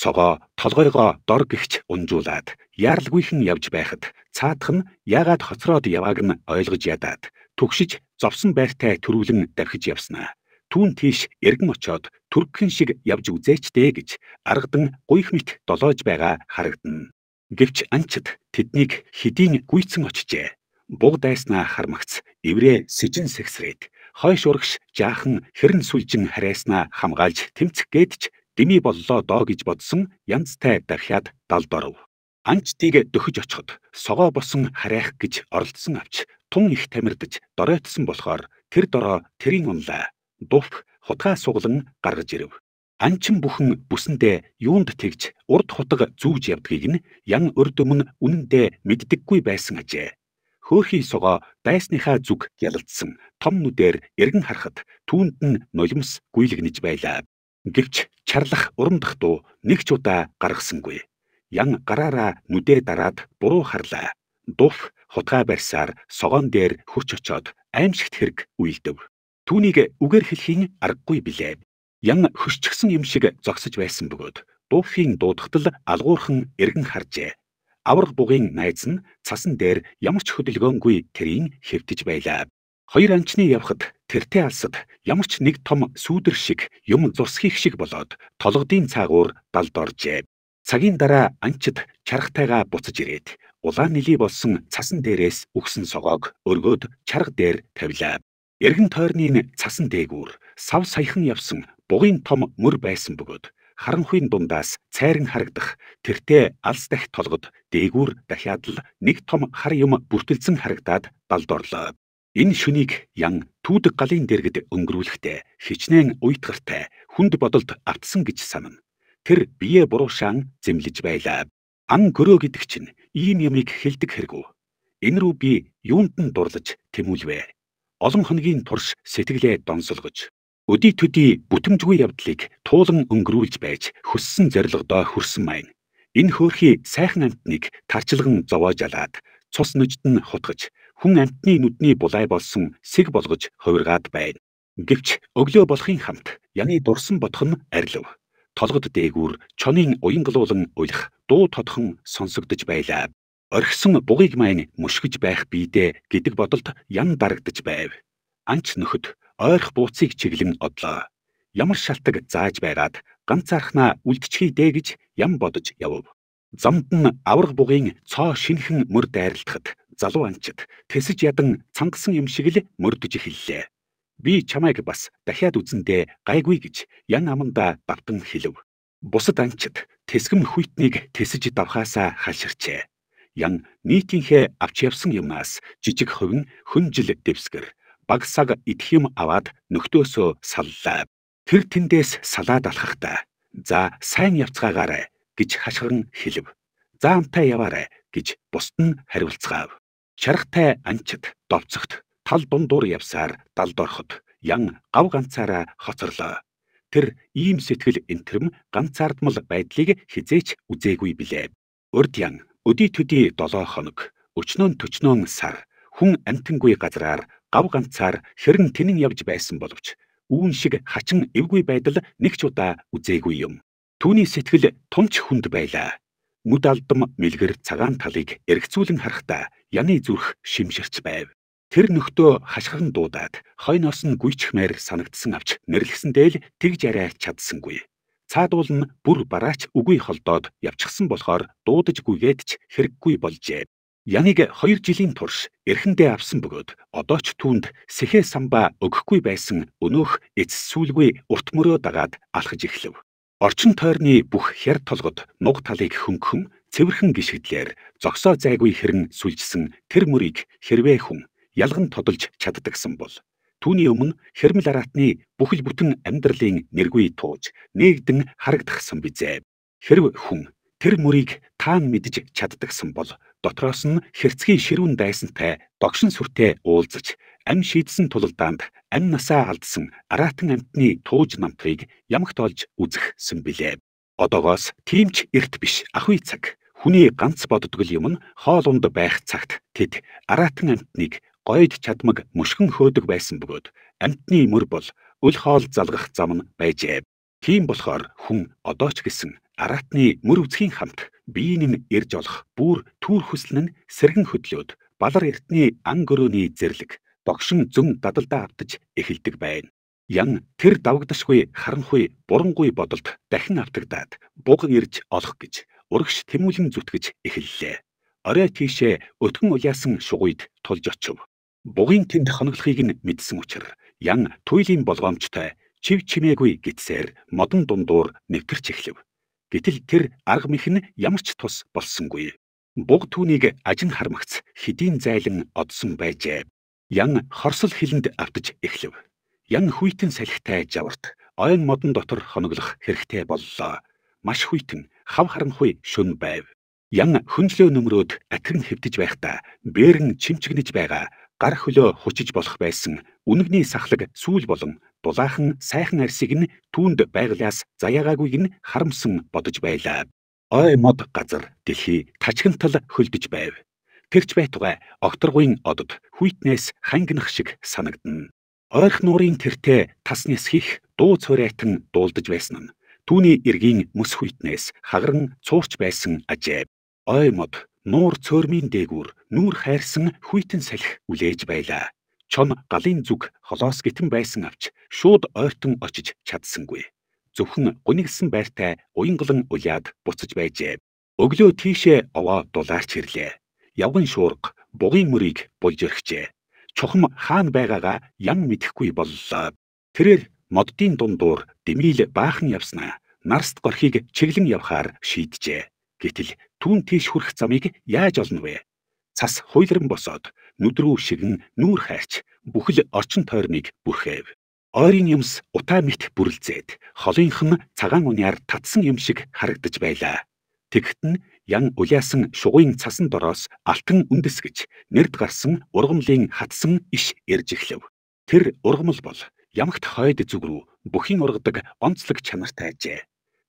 Согоо толгойгоо дор гихч унжуулаад яаралгүйхэн явж байхад цаадах нь яагаад хоцроод явааг нь ойлгож ядаад түгшиж зовсон байртай төрүүлэн давхиж явснаа. Түүн тийш эргэн очоод төргхэн шиг явж үзээч дээ гэж аргадан гуйх мэт долоож байгаа харагдана. Гэвч анчид тэднийг хэдийн гүйцэн очжээ. Буг дайснаа хармагц эврээ сэжин сэгсрээд хойш урагш жаахан хэрэн сүлжин харайснаа хамгаалж тэмцэх гээд ч Дэмий боллоо доо гэж бодсон янзтай дархиад далд оров. Анч тийг дөхөж очиход согоо босон харайх гэж оролдсон авч тун их тамирдаж доройтсон болохоор тэр дороо тэрийн унлаа. Дуф хутгаа суглан гаргаж ирэв. Анчин бүхэн бүсэндээ юунд тэгж урд хутга зүүж явдгийг нь ян өрдөмн үнэндээ мэддэггүй байсан ажээ. Хөөхий согоо дайсныхаа зүг ялалдсан том нүдээр эргэн харахад түүнд нь нулимс гүйлгэнэж байлаа. Гэвч чарлах урамдах дуу нэг ч удаа гаргасангүй. Ян гараараа нүдээ дараад буруу харлаа. Дуф хутгаа барьсаар согоон дээр хурч очоод аимшигт хэрэг үйлдэв. Түүнийг үгээр хэлхийн аргагүй билээ. Ян хөшчихсэн юм шиг зогсож байсан бөгөөд дуфийн дуудагтал алгуурхан эргэн харжээ. Аврах бугийн найз нь цасан дээр ямар ч хөдөлгөөнгүй тэрийг хэвтэж байлаа. Хоёр анчны явхад тэртээ алсад ямар ч нэг том сүүдэр шиг юм зурсхийх шиг болоод толгодын цаагуур далд оржээ. Цагийн дараа анчид чаргатайгаа буцаж ирээд улаан нилий болсон цасан дээрээс үхсэн согоог өргөөд чарга дээр тавилаа. Эргэн тойрны цасан дээгүүр сав саяхан явсан бугийн том мөр байсан бөгөөд харанхуйн дундаас цайран харагдах тэртээ алс дах толгод дээгүүр дахиад л нэг том хар юм бүртэлсэн харагдаад далд орлоо. Энэ шөнийг ян түүдэг галын дэргэд өнгөрүүлэхдээ хичнээн уйтгартай хүнд бодолд автсан гэж санана. Тэр биеэ буруушаан зэмлэж байлаа. Ан гөрөө гэдэг чинь ийм ямыг хэлдэг хэрэггүй. Энэ рүү би юунд нь дурлаж тэмүүлвэ? Олон хоногийн турш сэтгэлээ донсолгож өдий төдий бүтэмжгүй явдлыг туулан өнгөрүүлж байж хөссөн зорилгодоо хүрсэн маань. Энэ хөөрхий сайхан амтныг тарчилган зовоожалаад цус нүжид нь хутгаж хүн амтны нүдний булай болсон сэг болгож хувиргаад байна. Гэвч өглөө болохын хамт яны дурсан ботхон арилв. Толгод дээгүүр чонын уянгалуулан уйлах дуу тодхон сонсогдож байлаа. Орхисон бугыг маань мушгиж байх биедэ гэдэг бодолд ян дарагдж байв. Анч нөхөд ойрх бууцыг чиглэн одлоо. Ямар шалтгаан зааж байгаад ганцаархнаа үлдчихий дээ гэж ям бодож явв. Замд нь авраг бугийн цоо шинхэн мөр дайрлахад залуу анчид тэсэж ядан цангасан юм шиг л мөрдөж эхэллээ. Би чамайг бас дахиад үзэндээ гайгүй гэж ян аманда багтан хэлв. Бусад анчид тэсгэм хүйтнийг тэсэж давхаасаа хаширчээ. Ян нийтийнхээ авч явсан юмнаас жижиг хувин хүнжил дэвсгэр баг саг идэх юм аваад нөхдөөсөө саллаа. Тэр тэндээс салаад алхахдаа за сайн явцгаагаарэ гэж хашгирн хэлв. Заамтай яваарэ гэж бусд нь хариулцгаав. Шарахтай анчид довцогт тал дундуур явсаар далд ороход ян гав ганцаараа хоцорлоо. Тэр ийм сэтгэл энтрэм ганцаардмал байдлыг хизээч үзээгүй билээ. Урд ян өдий төдий 7 хоног өчнөн төчнөн сар хүн амтангүй газраар гав ганцаар хэрэг тэнэн явж байсан боловч үүн шиг хачин эвгүй байдал нэг ч удаа үзээгүй юм. Түүний сэтгэл тунч хүнд байлаа. Нүд алдам мэлгэр цагаан талыг эргцүүлэн харахтаа яны зүрх шимширч байв. Тэр нөхдөө хашгиран дуудаад хойноос нь гүйчих мээр санагдсан авч нэрлэгсэндээ л тэгж арай чадсангүй. Цаадуул нь бүр бараач үгүй холдоод явчихсан болохоор дуудажгүйгээд ч хэрэггүй болжээ. Яныг 2 жилийн турш эрхэндээ авсан бөгөөд одоо ч түүнд сэхээ самбаа өгөхгүй байсан өнөөх эцэс сүлгүй урт мөрөө дагаад алхаж эхлэв. Орчин тойрны бүх хяр толгод нуг талыг хөнгөн цэвэрхэн гიშгдлээр зогсоо зайгүй хэрн сүлжсэн тэр мөрийг хэрвээ хүн ялган тодолж чаддагсан бол түүний өмнө хэрмэл араатны бүхэл бүтэн амьдралын нэргүй тууж нэгдэн харагдахсан бизээ. Хэрв хүн тэр мөрийг таан мэдж чаддагсан бол дотроос нь хэрцгий ширүүн дайсантай догшин сүртэй уулзаж ам шийдсэн тулалдаанд ам насаа алдсан Аратан амтны тууж намтыг ямагт олж үзэхсэн билээ. Одоогоос тимч эрт биш ахуй цаг. Хүний ганц боддог юм нь хоол унд байх цагт тэд Аратан амтныг гойд чадмаг мөшгөн хөөдөг байсан бөгөөд амтны мөр бол үл хоол залгах зам нь байжээ. Тийм болохоор хүн одоо ч гэсэн Аратны мөр үзхийн хамт биеийн нь ирж олох бүр түүр хүсэл нь сэргэн хөдлөөд балар эртний ан гөрөөний зэрлэг догшин зөм дадалдаа автаж эхэлдэг байна. Ян тэр давагдашгүй харанхуй бурангүй бодолд дахин автагдаад буг ирж олох гэж урагш тэмүүлэн зүтгэж эхэллээ. Орой тийшээ өтгөн уяасан шугуйд тулж очив. Бугийн тэнд хоноглохыг нь мэдсэн учраас Ян туйлын болгоомжтой чив чимээгүй гитсээр модон дундуур нэвтэрч эхлэв. Гэтэл тэр арга мэх нь ямар ч тус болсонгүй. Буг түүнийг ажин хармагц хэдийн зайлан одсон байжээ. Ян хорсол хилэнд автаж эхлэв. Ян хүйтэн салхитай жаварт ойн модон дотор хоноглох хэрэгтэй боллоо. Маш хүйтэн хав харанхуй шүн байв. Ян хүнслөө нөмрөөд атган хэвдэж байхдаа бээрэн чимчгнэж байгаа гар хөлөө хучиж болох байсан үнэгний сахлаг сүүл болон дулаахан сайхан арсыг нь түүнд байглаас заяагаагүйг нь харамсан бодож байлаа. Ой мод газар дэлхий тачигнтал хөлдөж байв. Тэрч байтугай огторгуйн одод хүйтнээс хангинах шиг санагдна. Ойрх нуурын тэртээ тас нисхих дуу цорайтан дуулдаж байсан нь түүний эргийн мөс хүйтнээс хагаран цуурч байсан ажээ. Ой мод нуур цөөрмийн дээгүүр нүүр хайрсан хүйтэн салхи үлээж байлаа. Чон галын зүг холоос гитэн байсан авч шууд ойртон очиж чадсангүй. Зөвхөн гунигсан байртай уянгалан уяад буцаж байжээ. Өглөө тийшээ овоо дулаарч ирлээ. Явган шуурга бугийн мөрийг болж өргчээ. Чухам хаана байгаагаа ян мэдэхгүй боллоо. Тэрээр моддын дундуур дэмийл баахан явснаа нарст горхийг чиглэн явхаар шийджээ. Гэтэл түн тийш хүрэх замыг яаж олно вэ? Цас хуйлран босоод нүдрүү шиг нь нүүр хайрч бүхэл орчин тойрныг бүрхээв. Ойрын юмс утаа мэт бүрлзээд холынх нь цагаан уняар татсан юм шиг харагдаж байлаа. Тэгт нь ян уляасан шугуйн цасан дороос алтан үндэс гэж нэрд гарсан ургамлын хатсан иш ирж эхлэв. Тэр ургамал бол ямагт хойд зүг рүү бүхийн ургадаг онцлог чанартай ажээ.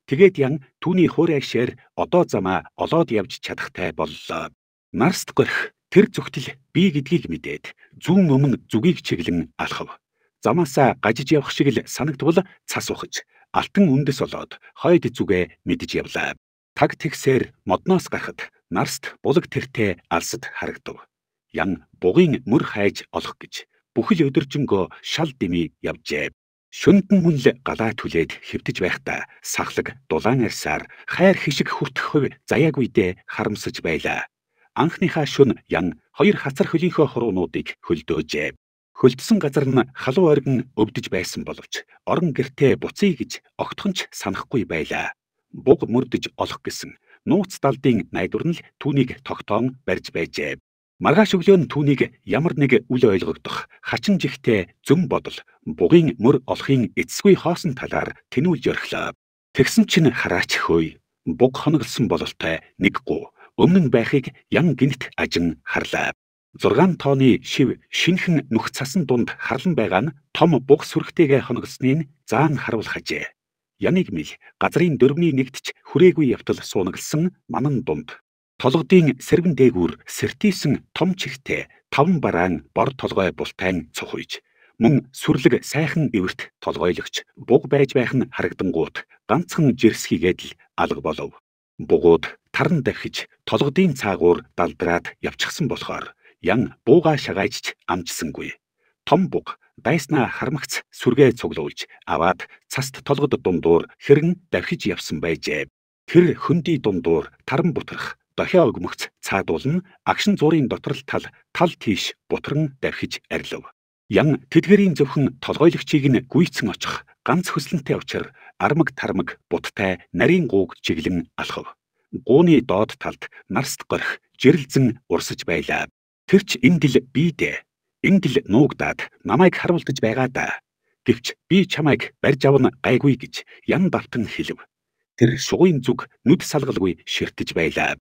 Тэгээд ян түүний хөр агшаар одоо замаа олоод явж чадахтай боллоо. Нарст горх тэр зүгтэл би гэдгийг мэдээд зүүн өмнө зүгийг чиглэн алхав. Замаасаа гажиж явах шиг л санагдвал цас ухаж алтан үндэс олоод хойд зүгээ мэдж явлаа. Таг тэгсээр модноос гарахад нарст булаг тэртээ алсад харагдав. Ян бугийн мөр хайж олох гэж бүхэл өдөржингөө шал дэмий явжээ. Шүндэн хүнл галаа түлээд хөвдөж байхдаа сахлаг дулаан арьсаар хайр хишиг хүртэх хувь заяаг үедээ харамсаж байлаа. Анхныхаа шүн ян хоёр хацар хөлийнхөө хуруунуудыг хөлдөөжээ. Хөлдсөн газар нь халуун оргин өвдөж байсан боловч орон гертэ буцъя гэж огтхон ч санахгүй байлаа. Буг мөрдөж олох гэсэн нууц далдын найдвар нь түүнийг тогтоон барьж байжээ. Маргааш өглөө нь түүнийг ямар нэг үл ойлгогдох, хачин жихтэй зөм бодол, бугийн мөр олохын эцсгүй хоосон талаар тэнүүлж орхилоо. Тэгсэн чинь хараач хөөй. Буг хоноглсон бололтой нэг гоо өмнө нь байхыг ян гинт ажин харлаа. 6 тооны шив шинхэн нүх цасан дунд харлан байгаа нь том буг сүрхтэйгээ хоноглосныг заан харуул хажээ. Яныг мэл газрын дөрвний нэгтч хүрээгүй явтал суунаглсан манан дунд Толгодын сэргэн дээгүүр сэртийсэн том чихтэй таван бараан бор толгой бултайн цохойж мөн сүрлэг сайхан дэвэрт толгойлогч буг байж байх нь харагдангууд ганцхан жирсхийгээд л алга болов. Бугууд таран давхиж толгодын цаагуур далдраад явчихсан болохоор ян бууга шагаажч амжсангүй. Том буг дайснаа хармагц сүргээ цуглуулж аваад цаст толгод дундуур хэрэг давхиж явсан байжээ. Тэр хөндөй дундуур таран бутрах дохио өгмөгц цаадуулна агшин зуурын доторл тал тал тийш бутран давхиж арилв. Ян тэдгэрийн зөвхөн толгойлогчийг нь гүйцэн очих ганц хөслөнтэй учраар армаг тармаг буттай нарийн гууг чиглэн алхав. Гууны доод талд нарст горх жирэлзэн урсаж байлаа. Тэр ч энэ дил бий дээ. Энэ дил нуугдаад намайг харуулдаж байгаа даа. Гэвч би чамайг барьж авна гайгүй гэж ян давтан хэлв. Тэр шугуйн зүг нүд салгалгүй ширтэж байлаа.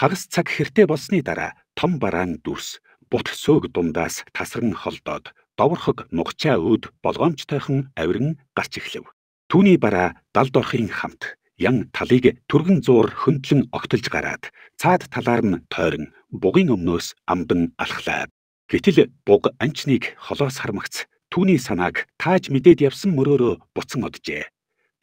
Хагас цаг хэртэй болсны дараа том бараан дүрс бут сөөг дундаас тасран холдоод доворхог нугчаа өд болгоомжтойхон авирн гарч эхлэв. Түүний бараа далд орохын хамт ян талыг түргэн зуур хөндлөн огтолж гараад цаад талаар нь тойрон бугийн өмнөөс амдан алхлаа. Гэтэл буг анчныг холоос хармагц түүний санааг тааж мэдээд явсан мөрөөрөө буцан оджээ.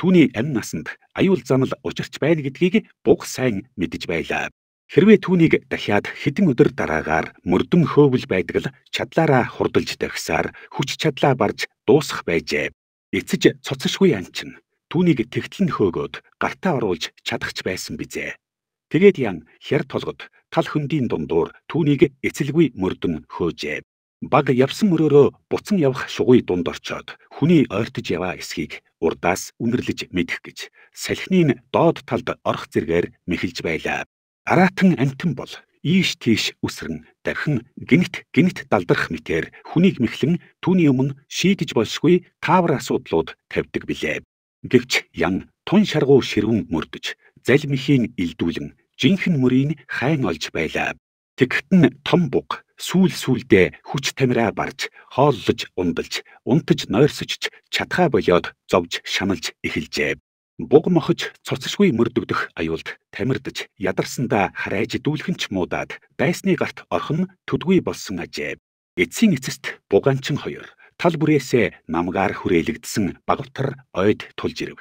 Түүний амь насанд аюул занал учирч байна гэдгийг буг сайн мэдэж байлаа. Хэрвээ түүнийг дахиад хэдэн өдөр дараагаар мөрдөн хөөвэл байдаг л чадлаараа хурдалж дахисаар хүч чадлаа барж дуусах байжээ. Эцэж цоцшгүй анчин түүнийг тэгтлэн хөөгөөд гартаа оруулж чадахч байсан бизээ. Тэгээд ян хяр толгод тал хөндийн дундуур түүнийг эцэлгүй мөрдөн хөөжээ. Баг явсан мөрөөрөө буцан явах шугуй дунд орчоод хүний ойртож яваа эсхийг урдаас үнэрлэж мэдэх гэж салхины доод талд орох зэргээр мэхэлж байлаа. Аратан амтэн бол ийш тийш үсрэн давхин гинт гинт далдрах мэтээр хүнийг мэхлэн түүний өмнө шийдэж болшгүй таавар асуудлууд тавьдаг билээ. Гэвч ян тун шаргуу ширүүн мөрдөж залмихийн илдүүлэн жинхэнэ мөрийг хайн олж байлаа. Тэгтэн том буг сүүл сүулдээ хүч тамираа барж хооллож ундалж унтаж нойрсож чадхаа болоод зовж шаналж эхэлжээ. Буг мохож цоцшгүй мөрдөгдөх аюулд тамирдж ядарсандаа харайж дүүлхэн ч муудаад дайсны гарт орхон төдгүй болсон ажээ. Эцсийн эцэст бугаанчин хоёр тал бүрээсээ намгаар хүрээлэгдсэн багвтар ойд тулж ирэв.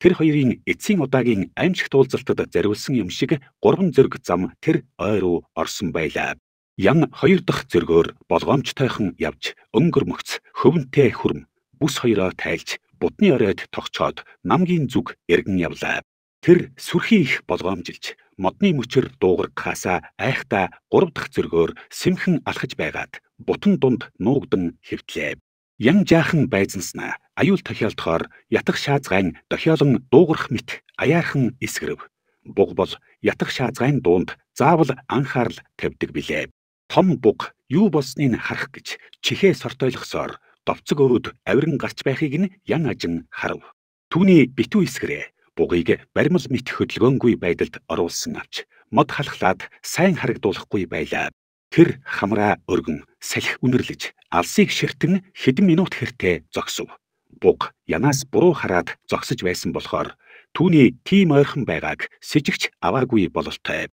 Тэр хоёрын эцсийн удаагийн аимшигт уулзалтад зариулсан юм шиг гурван зөрг зам тэр ой руу орсон байлаа. Ян хоёр дахь зөргөөр болгоомжтойхон явж өнгөрмөгц хөвөнтэй хүрм бүс хоёроо тайлж бутны оройд тогтцоод намгийн зүг эргэн явлаа. Тэр сүрхий их болгоомжилж модны мөчөр дуугархаасаа айхтаа 3 дахь зөргөөр сэмхэн алхаж байгаад бутан дунд нуугдan хэвтлээ. Ян жаахан байзанснаа аюул тахиалдохоор ятах шаазгайн дохиолон дуугарх мэт аяархан эсгэрэв. Буг бол ятах шаазгайн дуунд заавал анхаарал тавьдаг билээ. Том буг юу болсныг харах гэж чихээ сортойлгосоор довцог өвөд авиран гарч байхыг нь ян ажин харав. Түүний битүү эсгэрээ бугийг баримл мэт хөдөлгөөнгүй байдалд оруулсан авч мод халахлаад сайн харагдуулахгүй байлаа. Тэр хамраа өргөн салхи үнэрлэж алсыг ширтэн хэдэн минут хэртэ зогсов. Буг янаас буруу хараад зогсож байсан болохоор түүний тийм ойрхон байгааг с ิจ гч аваагүй бололтой.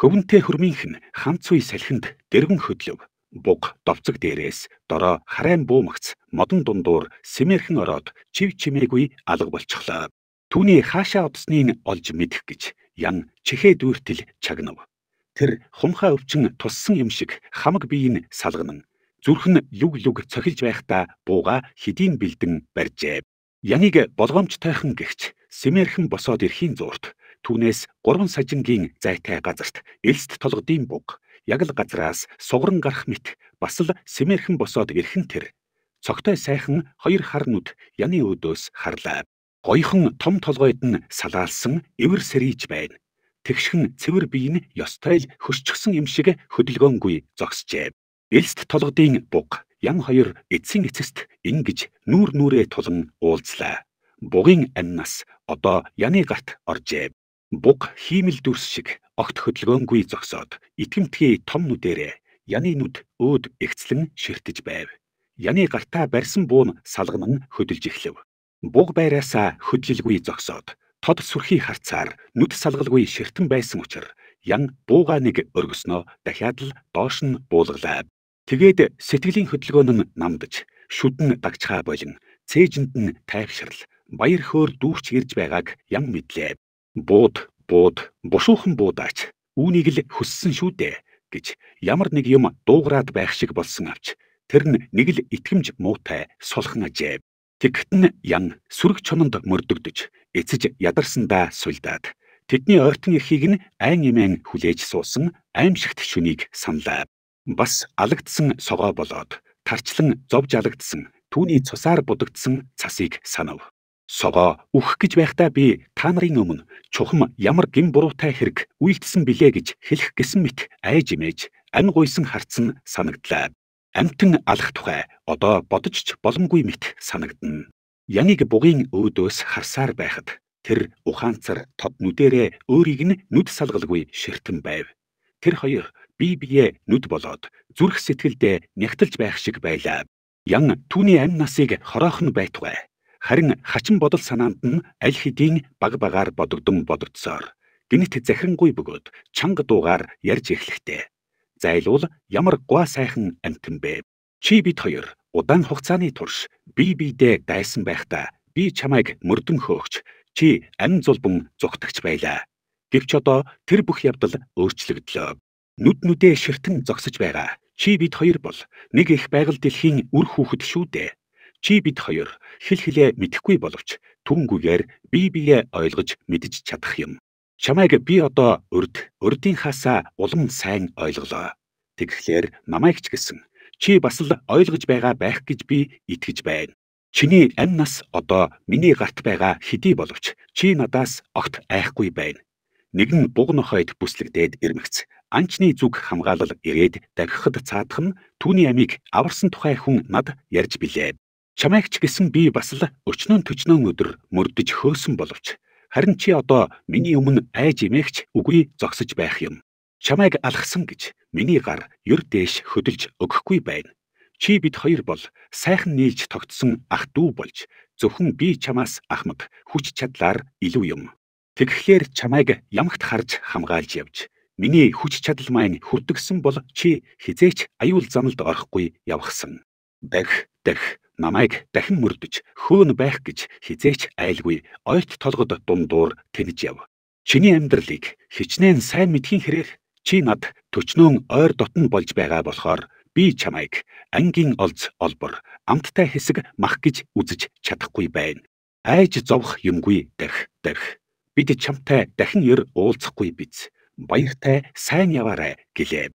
Хөвөнтэй хөрмийнх нь ханц үе салхинд дэргэн хөдлөв буг довцог дээрээс дороо харайн буумагц модон дундуур сэмэрхэн ороод чив чимээгүй алга болчихлоо. Түүний хаашаа утсныг олж мэдэх гэж ян чихээ дүүртэл чагнав. Тэр хумхаа өвчин туссан юм шиг хамаг биеийг салганан зүрх нь лүг лүг цохилж байхдаа бууга хэдийн бэлдэн барьжээ. Янийг болгоомж тайхан гихч Сэмэрхэн босоод ирэхийн зуурт түүнээс 3 сажингийн зайтай газарт элст толгодын буг яг л газраас сугран гарах мэт бас л сэмэрхэн босоод ирхэн тэр. Цогтой сайхан хоёр харнууд яны өөдөөс харлаа. Гойхон том толгойд нь салаалсан эвэр сэрийж байна. Тэгшхэн цэвэр бий нь ёстой л хөшчихсэн юм шиг хөдөлгөөнгүй зогсжээ. Элст толгодын буг ян хоёр эцсийн эцэст ингэж нүүр нүрээ тулан уулзлаа. Бугийн амнаас одоо яны гарт оржээ. Буг хиймэл дүрс шиг огт хөдөлгөөнгүй зогсоод итгэмтгий том нүдэрээ яны нүд өөд эгцлэн ширтэж байв. Яны гартаа барьсан буун салган нь хөдөлж эхлэв. Буг байраасаа хөдлөлгүй зогсоод тод сүрхий харцаар нүд салгалгүй ширтэн байсан учраас ян бууга нэг өргөснөө дахиад л доош нь буулгалаа. Тэгээд сэтгэлийн хөдөлгөөн нь намдаж шүдэн дагчхаа болон цээжинд нь тайвшрал баяр хөөр дүүрч ирж байгааг ян мэдлээ. Бууд, бууд, бушуухан буудаач. Үүнийг л хүссэн шүү дээ гэж ямар нэг юм дуугараад байх шиг болсон авч тэр нь нэг л итгэмж муутай сулхан ажээ. Тэгтэн ян сүрэг чононд мөрдөгдөж эцэж ядарсандаа суйлдаад тэдний ойртон эрхийг нь айн имэн хүлээж суусан аимшигт шүнийг саналаа. Бас алагдсан согоо болоод тарчлан зовж алагдсан түүний цусаар будагдсан цасыг санав. Согоо үхэх гэж байхдаа би та нарын өмнө чухам ямар гин буруутай хэрэг үйлдэлсэн билээ гэж хэлэх гисэн мэт айж имэж ам гуйсан харцсан санагдлаа. Амтан алах тухай одоо бодож ч боломгүй мэт санагдна. Яник бугийн өөдөөс харсаар байхад тэр ухаанцар тод нүдэрээ өөрийг нь нүд салгалгүй ширтэн байв. Тэр хоёр бие биеэ нүд болоод зүрх сэтгэлдээ нягтлж байх шиг байлаа. Ян түүний амь насыг хороохон байтугай харин хачин бодол санаанд нь аль хэдийн баг багаар бодогдсон бодогдсоор гинт захингүй бөгөөд чанга дуугаар ярьж эхлэхтэй. Зайлуул ямар гуа сайхан амтэн бэ? Чи бид хоёр удаан хугацааны турш бие биедээ дайсан байхдаа би чамайг мөрдөн хөөгч чи амь зулбан зүгтгч байлаа. Гэвч одоо тэр бүх явдал өөрчлөгдлөө. Нүд нүдээ ширтэн зогсож байгаа. Чи бид хоёр бол нэг их байгаль дэлхийн үр хүүхэд шүү дээ. Чи бид хоёр хэл хилээ мэдэхгүй боловч түрнгүүгээр бие биеэ ойлгож мэдж чадах юм. Чамайг би одоо урд урдынхаасаа улам сайн ойлголоо. Тэгэхлээр намайг ч гэсэн чи бас л ойлгож байгаа байх гэж би итгэж байна. Чиний амь нас одоо миний гарт байгаа хэдий боловч чи надаас огт айхгүй байна. Нэгэн бугн хойд бүслэгдээд ирмэгц. Анчны зүг хамгаалал ирээд давхихад цаадах нь түүний амийг аварсан тухай хүн над ярьж билээ. Чамайгч гэсэн би бас л өчнөн төчнөн өдөр мөрдөж хөөсөн боловч харин чи одоо миний өмнө айж имэгч үгүй зогсож байх юм. Чамайг алхсан гэж миний гар ер дээш хөдөлж өгөхгүй байна. Чи бид хоёр бол сайхан нийлж тогтсон ах дүү болж зөвхөн би чамаас ахмад хүч чадлаар илүү юм. Тэгэхлээр чамайг ямагт харж хамгаалж явж миний хүч чадал маань хүртгсэн бол чи хизээч аюул замд орохгүй явхсан. Дэх дэх намайг дахин мөрдөж хөөн байх гэж хизээч айлгүй ойт толгод дундуур тэнэж яв. Чиний амьдралыг хичнээн сайн мэдхийн хэрээр чи над төчнөөн ойр дотн болж байгаа болохоор би чамайг ангийн олз олбор амттай хэсэг мах гэж үзэж чадахгүй байна. Айж зовх юмгүй дарх дарх. Бид чамтай дахин ер уулзахгүй биз. Баяртай сайн яваарай гэлээ.